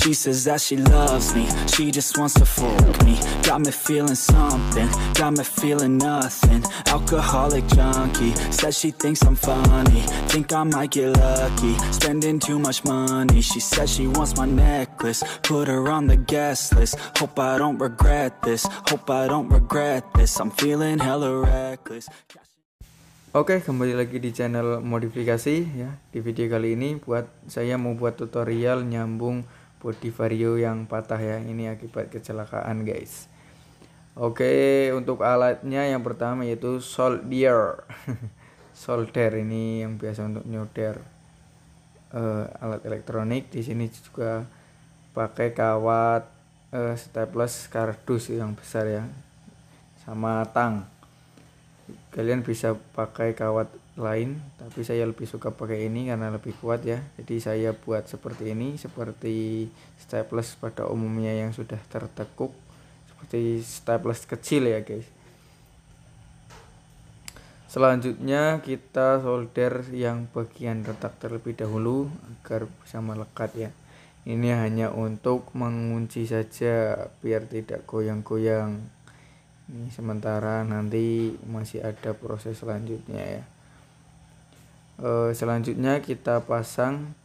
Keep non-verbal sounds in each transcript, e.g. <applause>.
She says that she loves me, she just wants to fuck me Got me feeling something, got me feeling nothing Alcoholic junkie, says she thinks I'm funny Think I might get lucky, spending too much money She says she wants my necklace, put her on the guest list Hope I don't regret this, hope I don't regret this I'm feeling hella reckless Oke, kembali lagi di channel modifikasi ya. Di video kali ini buat saya mau buat tutorial nyambung body vario yang patah ya ini akibat kecelakaan guys oke untuk alatnya yang pertama yaitu solder <laughs> solder ini yang biasa untuk nyoder uh, alat elektronik di sini juga pakai kawat uh, staples kardus yang besar ya sama tang kalian bisa pakai kawat lain tapi saya lebih suka pakai ini karena lebih kuat ya jadi saya buat seperti ini seperti staples pada umumnya yang sudah tertekuk seperti staples kecil ya guys selanjutnya kita solder yang bagian retak terlebih dahulu agar bisa melekat ya ini hanya untuk mengunci saja biar tidak goyang-goyang ini sementara nanti masih ada proses selanjutnya ya Eh, selanjutnya kita pasang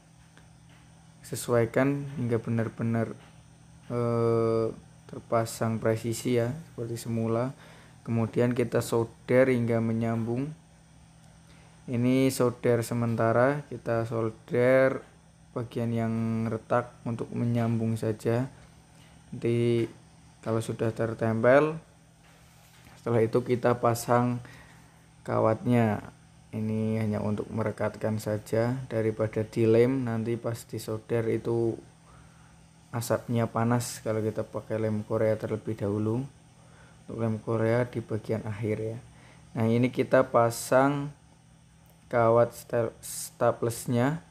sesuaikan hingga benar-benar e, terpasang presisi ya seperti semula kemudian kita solder hingga menyambung ini solder sementara kita solder bagian yang retak untuk menyambung saja nanti kalau sudah tertempel setelah itu kita pasang kawatnya ini hanya untuk merekatkan saja daripada dilem nanti pas disolder itu asapnya panas kalau kita pakai lem korea terlebih dahulu untuk lem korea di bagian akhir ya nah ini kita pasang kawat staplesnya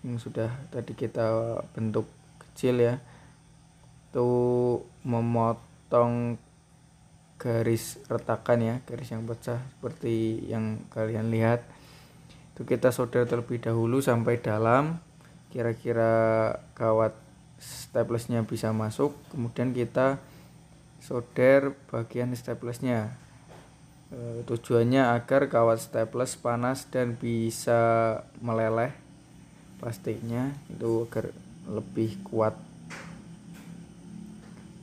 yang sudah tadi kita bentuk kecil ya itu memotong garis retakan ya garis yang pecah seperti yang kalian lihat itu kita solder terlebih dahulu sampai dalam kira-kira kawat staplesnya bisa masuk kemudian kita solder bagian staplesnya e, tujuannya agar kawat staples panas dan bisa meleleh plastiknya itu agar lebih kuat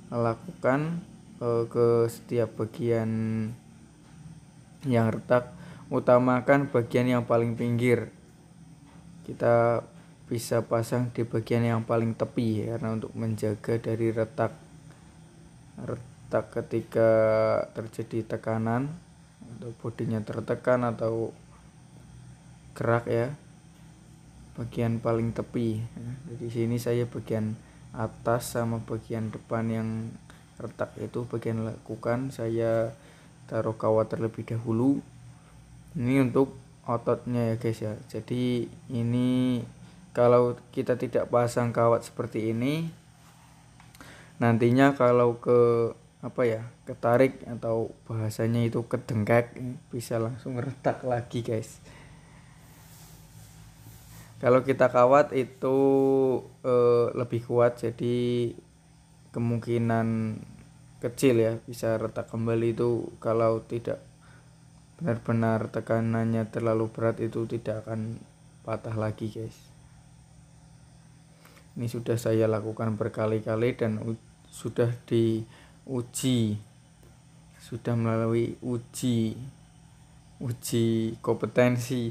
lakukan uh, ke setiap bagian yang retak utamakan bagian yang paling pinggir kita bisa pasang di bagian yang paling tepi ya, karena untuk menjaga dari retak retak ketika terjadi tekanan atau bodinya tertekan atau gerak ya bagian paling tepi jadi nah, sini saya bagian atas sama bagian depan yang retak itu bagian lakukan saya taruh kawat terlebih dahulu ini untuk ototnya ya guys ya jadi ini kalau kita tidak pasang kawat seperti ini nantinya kalau ke apa ya ketarik atau bahasanya itu kedengkak bisa langsung retak lagi guys kalau kita kawat itu e, lebih kuat jadi kemungkinan kecil ya bisa retak kembali itu kalau tidak benar-benar tekanannya terlalu berat itu tidak akan patah lagi guys ini sudah saya lakukan berkali-kali dan sudah diuji sudah melalui uji uji kompetensi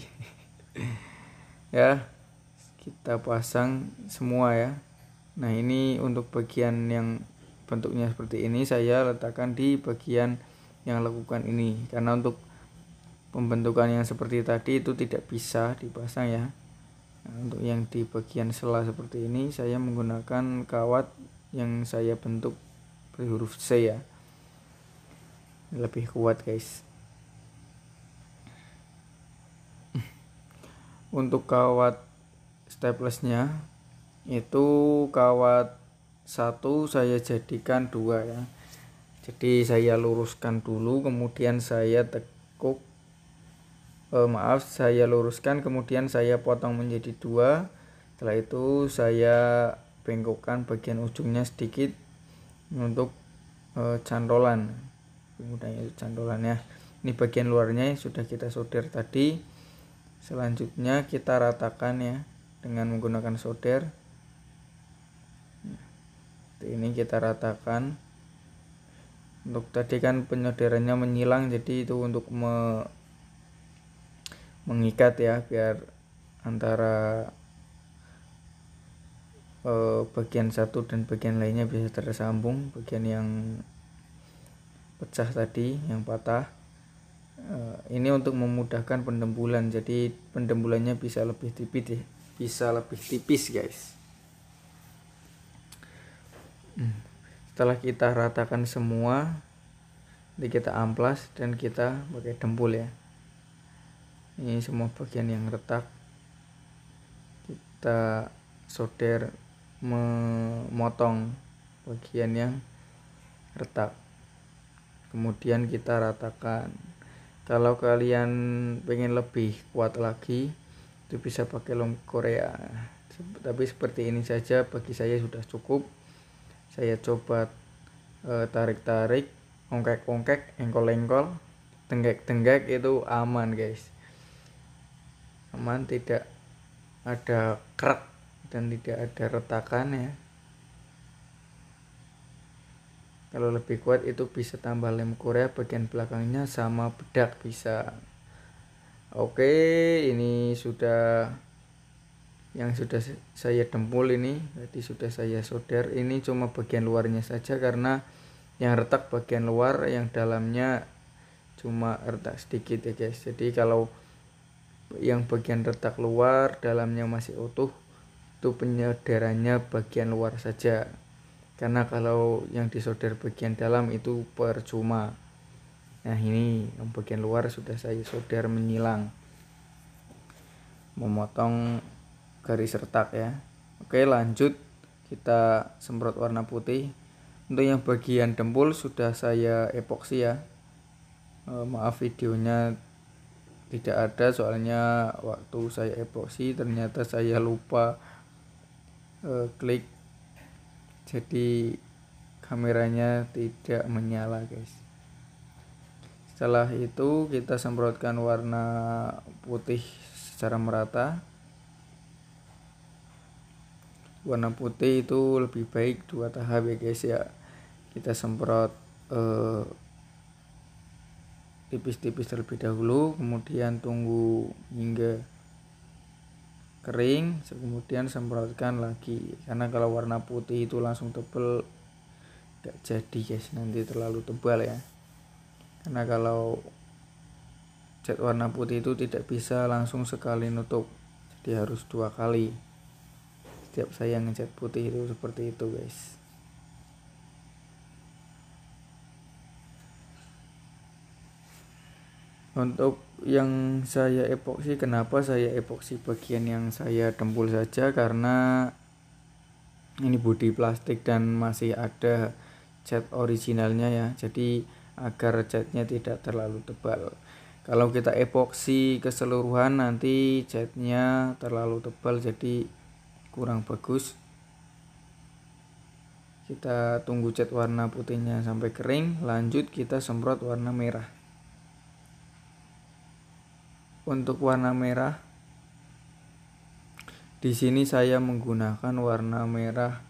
<laughs> ya kita pasang semua ya nah ini untuk bagian yang bentuknya seperti ini saya letakkan di bagian yang lakukan ini karena untuk pembentukan yang seperti tadi itu tidak bisa dipasang ya nah, untuk yang di bagian sela seperti ini saya menggunakan kawat yang saya bentuk dari huruf C ya lebih kuat guys untuk kawat staplesnya itu kawat satu saya jadikan dua ya jadi saya luruskan dulu kemudian saya tekuk eh, maaf saya luruskan kemudian saya potong menjadi dua setelah itu saya bengkokkan bagian ujungnya sedikit untuk eh, cantolan kemudian itu ya ini bagian luarnya sudah kita solder tadi selanjutnya kita ratakan ya dengan menggunakan solder ini kita ratakan untuk tadi kan penyodornya menyilang jadi itu untuk me mengikat ya biar antara eh, bagian satu dan bagian lainnya bisa tersambung bagian yang pecah tadi yang patah eh, ini untuk memudahkan pendembulan jadi pendembulannya bisa lebih tipis bisa lebih tipis guys setelah kita ratakan semua nanti kita amplas dan kita pakai dempul ya ini semua bagian yang retak kita solder memotong bagian yang retak kemudian kita ratakan kalau kalian pengen lebih kuat lagi itu bisa pakai lem korea tapi seperti ini saja bagi saya sudah cukup saya coba eh, tarik-tarik ongkek-ongkek engkol-engkol tenggek-tenggek itu aman guys aman tidak ada krek dan tidak ada retakan ya kalau lebih kuat itu bisa tambah lem korea bagian belakangnya sama bedak bisa oke ini sudah yang sudah saya dempul ini jadi sudah saya solder ini cuma bagian luarnya saja karena yang retak bagian luar yang dalamnya cuma retak sedikit ya guys jadi kalau yang bagian retak luar dalamnya masih utuh itu penyederannya bagian luar saja karena kalau yang disolder bagian dalam itu percuma nah ini yang bagian luar sudah saya solder menyilang memotong garis retak ya oke lanjut kita semprot warna putih untuk yang bagian dempul sudah saya epoksi ya e, maaf videonya tidak ada soalnya waktu saya epoksi ternyata saya lupa e, klik jadi kameranya tidak menyala guys setelah itu kita semprotkan warna putih secara merata warna putih itu lebih baik dua tahap ya guys ya kita semprot eh, tipis-tipis eh, terlebih dahulu kemudian tunggu hingga kering kemudian semprotkan lagi karena kalau warna putih itu langsung tebel gak jadi guys nanti terlalu tebal ya karena kalau cat warna putih itu tidak bisa langsung sekali nutup jadi harus dua kali setiap saya ngecat putih itu seperti itu guys untuk yang saya epoksi kenapa saya epoksi bagian yang saya dempul saja karena ini bodi plastik dan masih ada cat originalnya ya jadi agar catnya tidak terlalu tebal kalau kita epoksi keseluruhan nanti catnya terlalu tebal jadi kurang bagus kita tunggu cat warna putihnya sampai kering lanjut kita semprot warna merah untuk warna merah di sini saya menggunakan warna merah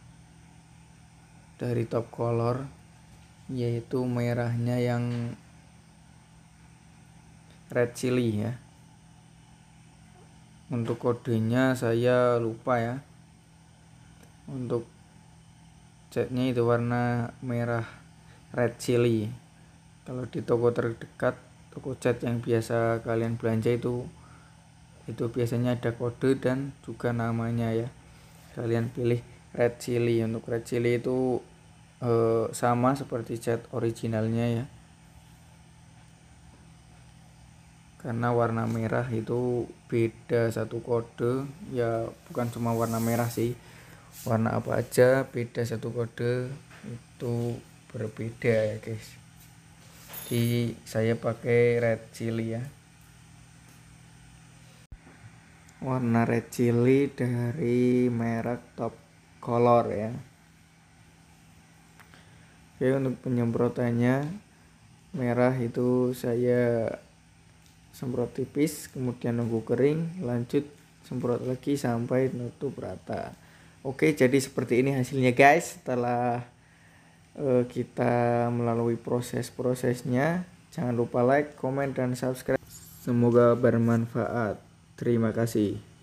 dari top color yaitu merahnya yang red chili ya untuk kodenya saya lupa ya untuk catnya itu warna merah red chili kalau di toko terdekat toko cat yang biasa kalian belanja itu itu biasanya ada kode dan juga namanya ya kalian pilih red chili untuk red chili itu eh, sama seperti cat originalnya ya karena warna merah itu beda satu kode ya bukan cuma warna merah sih warna apa aja beda satu kode itu berbeda ya guys Di saya pakai red chili ya warna red chili dari merek top color ya Oke untuk penyemprotannya merah itu saya semprot tipis kemudian nunggu kering lanjut semprot lagi sampai nutup rata Oke, jadi seperti ini hasilnya guys setelah uh, kita melalui proses-prosesnya. Jangan lupa like, comment dan subscribe. Semoga bermanfaat. Terima kasih.